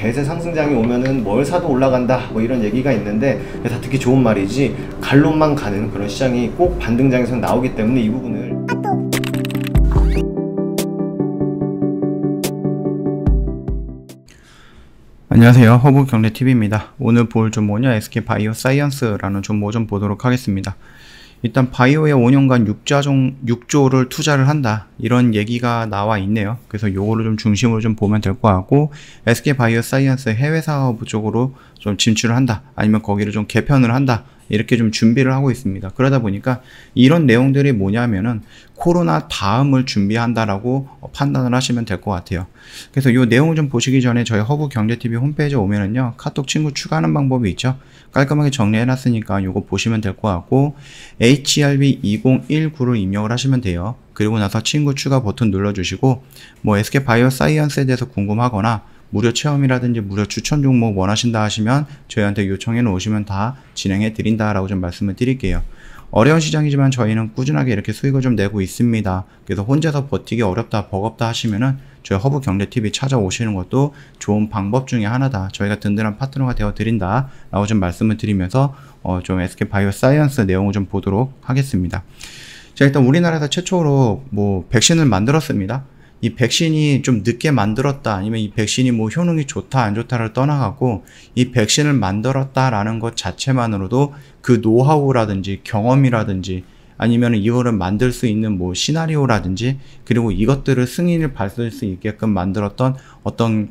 대세 상승장이 오면은 뭘 사도 올라간다 뭐 이런 얘기가 있는데 다 듣기 좋은 말이지 갈론만 가는 그런 시장이 꼭 반등장에서 나오기 때문에 이 부분을 안녕하세요 허브경제TV입니다 오늘 볼종목은 SK바이오사이언스라는 종목 좀 보도록 하겠습니다 일단 바이오에 5년간 6자종, 6조를 투자를 한다 이런 얘기가 나와 있네요 그래서 요거를 좀 중심으로 좀 보면 될 것 같고 SK바이오 사이언스 해외 사업 쪽으로 좀 진출을 한다 아니면 거기를 좀 개편을 한다 이렇게 좀 준비를 하고 있습니다 그러다 보니까 이런 내용들이 뭐냐면은 코로나 다음을 준비한다라고 판단을 하시면 될 것 같아요. 그래서 이 내용을 좀 보시기 전에 저희 허브 경제TV 홈페이지에 오면은요, 카톡 친구 추가하는 방법이 있죠. 깔끔하게 정리해놨으니까 이거 보시면 될 것 같고, HRB2019를 입력을 하시면 돼요. 그리고 나서 친구 추가 버튼 눌러주시고, 뭐 SK 바이오 사이언스에 대해서 궁금하거나, 무료 체험이라든지 무료 추천 종목 원하신다 하시면 저희한테 요청해 놓으시면 다 진행해 드린다라고 좀 말씀을 드릴게요. 어려운 시장이지만 저희는 꾸준하게 이렇게 수익을 좀 내고 있습니다. 그래서 혼자서 버티기 어렵다, 버겁다 하시면은 저희 허브 경제 TV 찾아오시는 것도 좋은 방법 중에 하나다. 저희가 든든한 파트너가 되어 드린다. 라고 좀 말씀을 드리면서 어, 좀 SK 바이오 사이언스 내용을 좀 보도록 하겠습니다. 자, 일단 우리나라에서 최초로 뭐 백신을 만들었습니다. 이 백신이 좀 늦게 만들었다 아니면 이 백신이 뭐 효능이 좋다 안 좋다를 떠나가고 이 백신을 만들었다라는 것 자체만으로도 그 노하우라든지 경험이라든지 아니면 이거를 만들 수 있는 뭐 시나리오라든지 그리고 이것들을 승인을 받을 수 있게끔 만들었던 어떤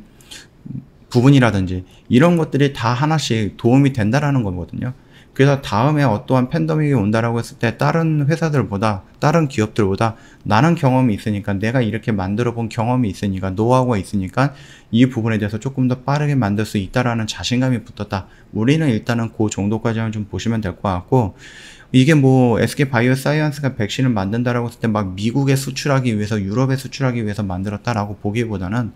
부분이라든지 이런 것들이 다 하나씩 도움이 된다라는 거거든요. 그래서 다음에 어떠한 팬더믹이 온다라고 했을 때 다른 회사들보다 다른 기업들보다 나는 경험이 있으니까 내가 이렇게 만들어 본 경험이 있으니까 노하우가 있으니까 이 부분에 대해서 조금 더 빠르게 만들 수 있다라는 자신감이 붙었다. 우리는 일단은 그 정도까지만 좀 보시면 될 것 같고 이게 뭐 SK 바이오 사이언스가 백신을 만든다라고 했을 때 막 미국에 수출하기 위해서 유럽에 수출하기 위해서 만들었다라고 보기보다는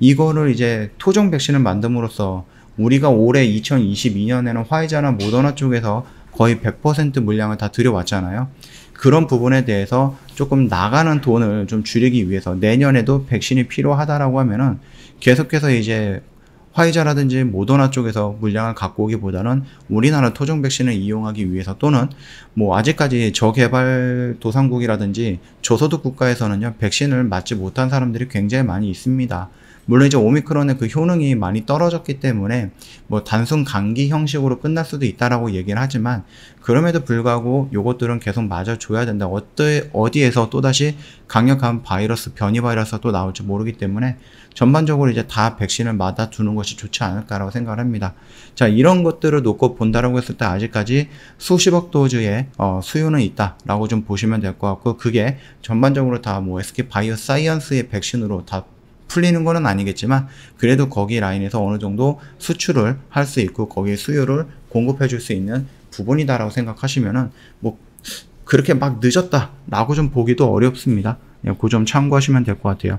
이거를 이제 토종 백신을 만듦으로써 우리가 올해 2022년에는 화이자나 모더나 쪽에서 거의 100% 물량을 다 들여왔잖아요. 그런 부분에 대해서 조금 나가는 돈을 좀 줄이기 위해서 내년에도 백신이 필요하다라고 하면은 계속해서 이제 화이자라든지 모더나 쪽에서 물량을 갖고 오기보다는 우리나라 토종 백신을 이용하기 위해서 또는 뭐 아직까지 저개발 도상국이라든지 저소득 국가에서는요 백신을 맞지 못한 사람들이 굉장히 많이 있습니다. 물론 이제 오미크론의 그 효능이 많이 떨어졌기 때문에 뭐 단순 감기 형식으로 끝날 수도 있다라고 얘기를 하지만 그럼에도 불구하고 요것들은 계속 맞아줘야 된다. 어때, 어디에서 또다시 강력한 바이러스, 변이 바이러스가 또 나올지 모르기 때문에 전반적으로 이제 다 백신을 맞아 두는 것이 좋지 않을까라고 생각을 합니다. 자, 이런 것들을 놓고 본다라고 했을 때 아직까지 수십억 도즈의 어, 수요는 있다라고 좀 보시면 될 것 같고 그게 전반적으로 다뭐 SK 바이오 사이언스의 백신으로 다 풀리는 거는 아니겠지만 그래도 거기 라인에서 어느 정도 수출을 할 수 있고 거기에 수요를 공급해 줄 수 있는 부분이다라고 생각하시면은 뭐 그렇게 막 늦었다라고 좀 보기도 어렵습니다. 예, 그점 참고하시면 될 것 같아요.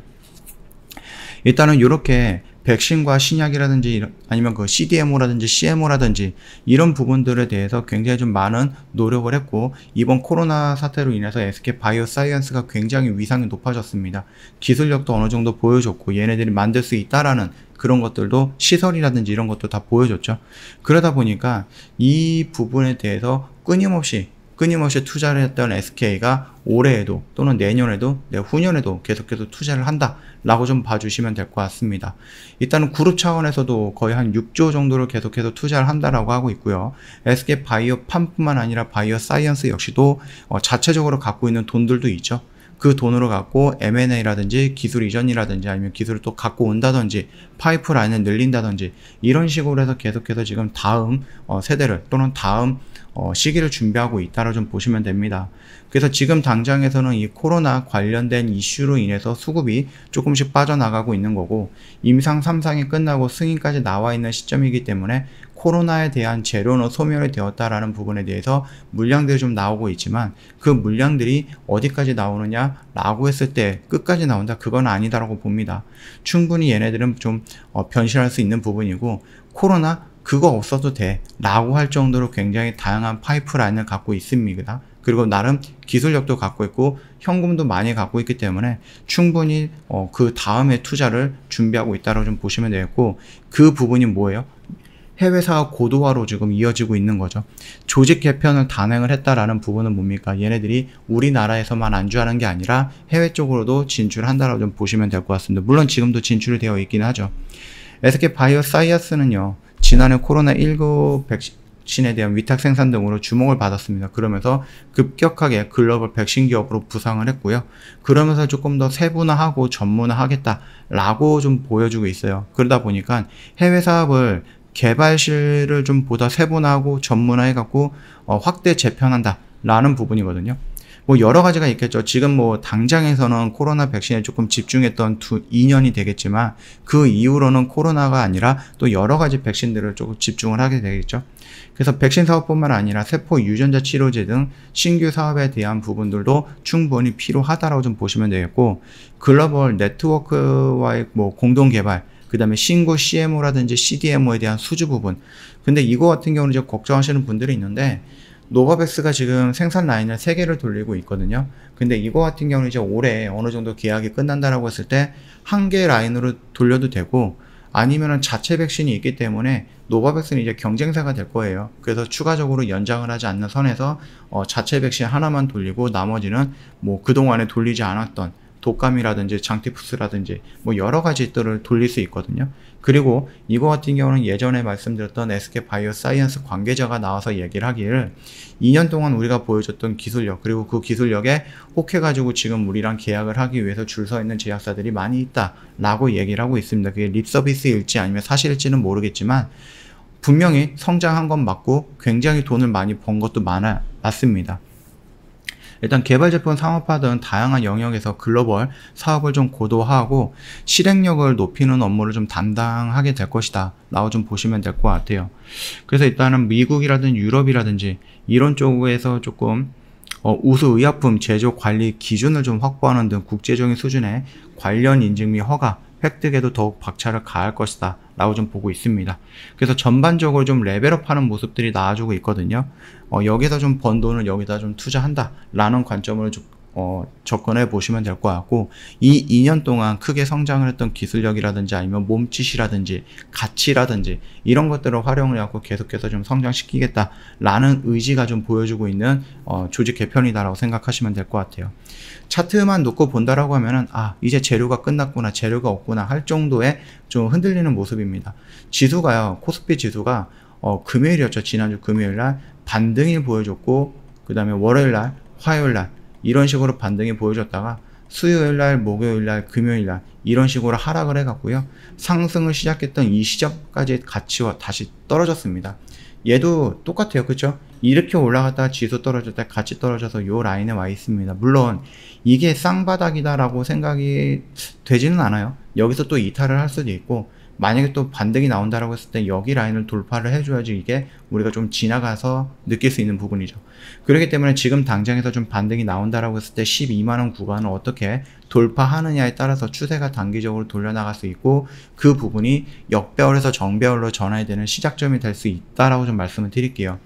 일단은 이렇게 백신과 신약이라든지 아니면 그 CDMO라든지 CMO라든지 이런 부분들에 대해서 굉장히 좀 많은 노력을 했고 이번 코로나 사태로 인해서 SK 바이오 사이언스가 굉장히 위상이 높아졌습니다. 기술력도 어느 정도 보여줬고 얘네들이 만들 수 있다라는 그런 것들도 시설이라든지 이런 것도 다 보여줬죠. 그러다 보니까 이 부분에 대해서 끊임없이 끊임없이 투자를 했던 SK가 올해에도 또는 내년에도 내후년에도 네, 계속해서 투자를 한다라고 좀 봐주시면 될 것 같습니다. 일단은 그룹 차원에서도 거의 한 6조 정도를 계속해서 투자를 한다라고 하고 있고요. SK 바이오 팜뿐만 아니라 바이오 사이언스 역시도 어, 자체적으로 갖고 있는 돈들도 있죠. 그 돈으로 갖고 M&A라든지 기술 이전이라든지 아니면 기술을 또 갖고 온다든지 파이프라인을 늘린다든지 이런 식으로 해서 계속해서 지금 다음 어, 세대를 또는 다음 어, 시기를 준비하고 있다로 좀 보시면 됩니다. 그래서 지금 당장에서는 이 코로나 관련된 이슈로 인해서 수급이 조금씩 빠져나가고 있는 거고 임상 3상이 끝나고 승인까지 나와 있는 시점이기 때문에 코로나에 대한 재료는 소멸이 되었다라는 부분에 대해서 물량들이 좀 나오고 있지만 그 물량들이 어디까지 나오느냐 라고 했을 때 끝까지 나온다 그건 아니다라고 봅니다. 충분히 얘네들은 좀 어, 변실할 수 있는 부분이고 코로나 그거 없어도 돼 라고 할 정도로 굉장히 다양한 파이프라인을 갖고 있습니다 그리고 나름 기술력도 갖고 있고 현금도 많이 갖고 있기 때문에 충분히 어, 그 다음에 투자를 준비하고 있다고 좀 보시면 되겠고 그 부분이 뭐예요? 해외 사업 고도화로 지금 이어지고 있는 거죠. 조직 개편을 단행을 했다라는 부분은 뭡니까? 얘네들이 우리나라에서만 안주하는 게 아니라 해외 쪽으로도 진출한다라고 좀 보시면 될 것 같습니다. 물론 지금도 진출 되어 있긴 하죠. SK 바이오 사이언스는요. 지난해 코로나19 백신에 대한 위탁 생산 등으로 주목을 받았습니다. 그러면서 급격하게 글로벌 백신 기업으로 부상을 했고요. 그러면서 조금 더 세분화하고 전문화하겠다라고 좀 보여주고 있어요. 그러다 보니까 해외 사업을 개발실을 좀 보다 세분화하고 전문화해갖고 어, 확대 재편한다라는 부분이거든요. 뭐 여러 가지가 있겠죠. 지금 뭐 당장에서는 코로나 백신에 조금 집중했던 두 2년이 되겠지만 그 이후로는 코로나가 아니라 또 여러 가지 백신들을 조금 집중을 하게 되겠죠. 그래서 백신 사업뿐만 아니라 세포 유전자 치료제 등 신규 사업에 대한 부분들도 충분히 필요하다라고 좀 보시면 되겠고 글로벌 네트워크와의 뭐 공동 개발 그 다음에 신고 CMO라든지 CDMO에 대한 수주 부분. 근데 이거 같은 경우는 이제 걱정하시는 분들이 있는데, 노바백스가 지금 생산 라인을 3개를 돌리고 있거든요. 근데 이거 같은 경우는 이제 올해 어느 정도 계약이 끝난다라고 했을 때 한 개 라인으로 돌려도 되고 아니면은 자체 백신이 있기 때문에 노바백스는 이제 경쟁사가 될 거예요. 그래서 추가적으로 연장을 하지 않는 선에서 어, 자체 백신 하나만 돌리고 나머지는 뭐 그동안에 돌리지 않았던 독감이라든지 장티푸스라든지 뭐 여러 가지들을 돌릴 수 있거든요. 그리고 이거 같은 경우는 예전에 말씀드렸던 SK 바이오 사이언스 관계자가 나와서 얘기를 하기를 2년 동안 우리가 보여줬던 기술력 그리고 그 기술력에 혹해가지고 지금 우리랑 계약을 하기 위해서 줄 서 있는 제약사들이 많이 있다라고 얘기를 하고 있습니다. 그게 립 서비스일지 아니면 사실일지는 모르겠지만 분명히 성장한 건 맞고 굉장히 돈을 많이 번 것도 많아 맞습니다. 일단 개발 제품 상업화등 다양한 영역에서 글로벌 사업을 좀 고도화하고 실행력을 높이는 업무를 좀 담당하게 될 것이다 라고 좀 보시면 될 것 같아요 그래서 일단은 미국이라든지 유럽이라든지 이런 쪽에서 조금 어, 우수의약품 제조 관리 기준을 좀 확보하는 등 국제적인 수준의 관련 인증 및 허가 획득에도 더욱 박차를 가할 것이다 라고 좀 보고 있습니다 그래서 전반적으로 좀 레벨업하는 모습들이 나와주고 있거든요 어, 여기서 좀 번 돈을 여기다 좀 투자한다 라는 관점을 좀 어, 접근해 보시면 될 것 같고 이 2년 동안 크게 성장을 했던 기술력이라든지 아니면 몸짓이라든지 가치라든지 이런 것들을 활용을 하고 계속해서 좀 성장시키겠다라는 의지가 좀 보여주고 있는 어, 조직 개편이다라고 생각하시면 될 것 같아요. 차트만 놓고 본다라고 하면은 아 이제 재료가 끝났구나 재료가 없구나 할 정도의 좀 흔들리는 모습입니다. 지수가요 코스피 지수가 어, 금요일이었죠 지난주 금요일날 반등을 보여줬고 그 다음에 월요일날 화요일날 이런 식으로 반등이 보여졌다가 수요일 날, 목요일 날, 금요일 날 이런 식으로 하락을 해갖고요 상승을 시작했던 이 시점까지 가치와 다시 떨어졌습니다. 얘도 똑같아요. 그렇죠? 이렇게 올라갔다가 지수 떨어질 때 같이 떨어져서 요 라인에 와 있습니다. 물론 이게 쌍바닥이다라고 생각이 되지는 않아요. 여기서 또 이탈을 할 수도 있고 만약에 또 반등이 나온다라고 했을 때 여기 라인을 돌파를 해줘야지 이게 우리가 좀 지나가서 느낄 수 있는 부분이죠. 그렇기 때문에 지금 당장에서 좀 반등이 나온다라고 했을 때 12만원 구간을 어떻게 돌파하느냐에 따라서 추세가 단기적으로 돌려나갈 수 있고 그 부분이 역배열에서 정배열로 전환이 되는 시작점이 될 수 있다라고 좀 말씀을 드릴게요.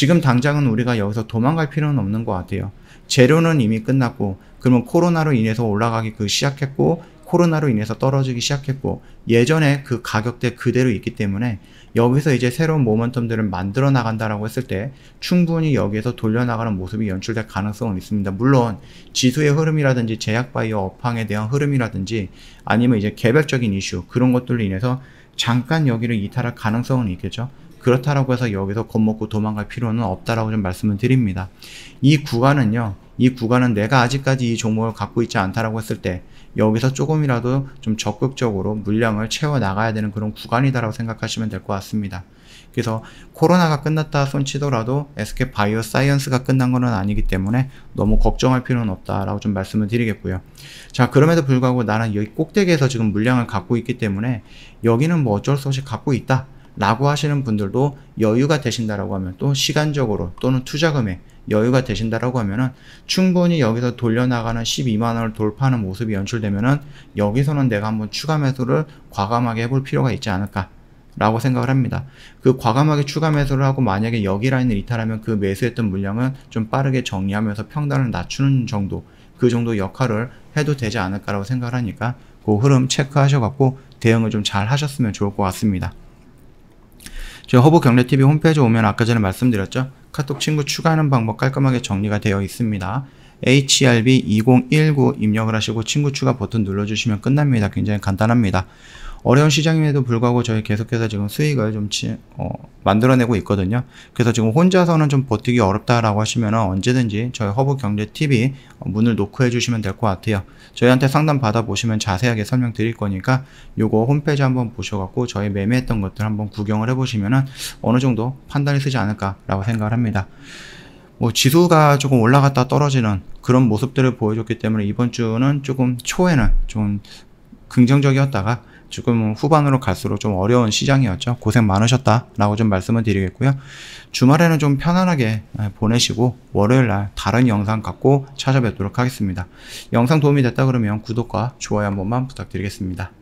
지금 당장은 우리가 여기서 도망갈 필요는 없는 것 같아요. 재료는 이미 끝났고, 그러면 코로나로 인해서 올라가기 그 시작했고, 코로나로 인해서 떨어지기 시작했고, 예전에 그 가격대 그대로 있기 때문에 여기서 이제 새로운 모멘텀들을 만들어 나간다라고 했을 때 충분히 여기에서 돌려나가는 모습이 연출될 가능성은 있습니다. 물론 지수의 흐름이라든지 제약바이오 업황에 대한 흐름이라든지 아니면 이제 개별적인 이슈 그런 것들로 인해서 잠깐 여기를 이탈할 가능성은 있겠죠. 그렇다라고 해서 여기서 겁먹고 도망갈 필요는 없다라고 좀 말씀을 드립니다. 이 구간은요. 이 구간은 내가 아직까지 이 종목을 갖고 있지 않다라고 했을 때 여기서 조금이라도 좀 적극적으로 물량을 채워 나가야 되는 그런 구간이다라고 생각하시면 될 것 같습니다. 그래서 코로나가 끝났다 손치더라도 SK 바이오 사이언스가 끝난 것은 아니기 때문에 너무 걱정할 필요는 없다라고 좀 말씀을 드리겠고요. 자, 그럼에도 불구하고 나는 여기 꼭대기에서 지금 물량을 갖고 있기 때문에 여기는 뭐 어쩔 수 없이 갖고 있다. 라고 하시는 분들도 여유가 되신다라고 하면 또 시간적으로 또는 투자금에 여유가 되신다라고 하면은 충분히 여기서 돌려나가는 12만 원을 돌파하는 모습이 연출되면은 여기서는 내가 한번 추가 매수를 과감하게 해볼 필요가 있지 않을까 라고 생각을 합니다. 그 과감하게 추가 매수를 하고 만약에 여기 라인을 이탈하면 그 매수했던 물량은 좀 빠르게 정리하면서 평단을 낮추는 정도 그 정도 역할을 해도 되지 않을까라고 생각을 하니까 그 흐름 체크하셔갖고 대응을 좀 잘 하셨으면 좋을 것 같습니다. 지 허브 경례TV 홈페이지 오면 아까 전에 말씀드렸죠. 카톡 친구 추가하는 방법 깔끔하게 정리가 되어 있습니다. HRB 2019 입력을 하시고 친구 추가 버튼 눌러주시면 끝납니다. 굉장히 간단합니다. 어려운 시장임에도 불구하고 저희 계속해서 지금 수익을 좀 치, 어, 만들어내고 있거든요. 그래서 지금 혼자서는 좀 버티기 어렵다라고 하시면 언제든지 저희 허브 경제 TV 문을 노크 해주시면 될 것 같아요. 저희한테 상담 받아보시면 자세하게 설명드릴 거니까 요거 홈페이지 한번 보셔갖고 저희 매매했던 것들 한번 구경을 해보시면 어느 정도 판단이 쓰지 않을까라고 생각을 합니다. 뭐 지수가 조금 올라갔다 떨어지는 그런 모습들을 보여줬기 때문에 이번 주는 조금 초에는 좀 긍정적이었다가 지금 후반으로 갈수록 좀 어려운 시장이었죠. 고생 많으셨다라고 좀 말씀을 드리겠고요. 주말에는 좀 편안하게 아, 보내시고 월요일 날 다른 영상 갖고 찾아뵙도록 하겠습니다. 영상 도움이 됐다 그러면 구독과 좋아요 한 번만 부탁드리겠습니다.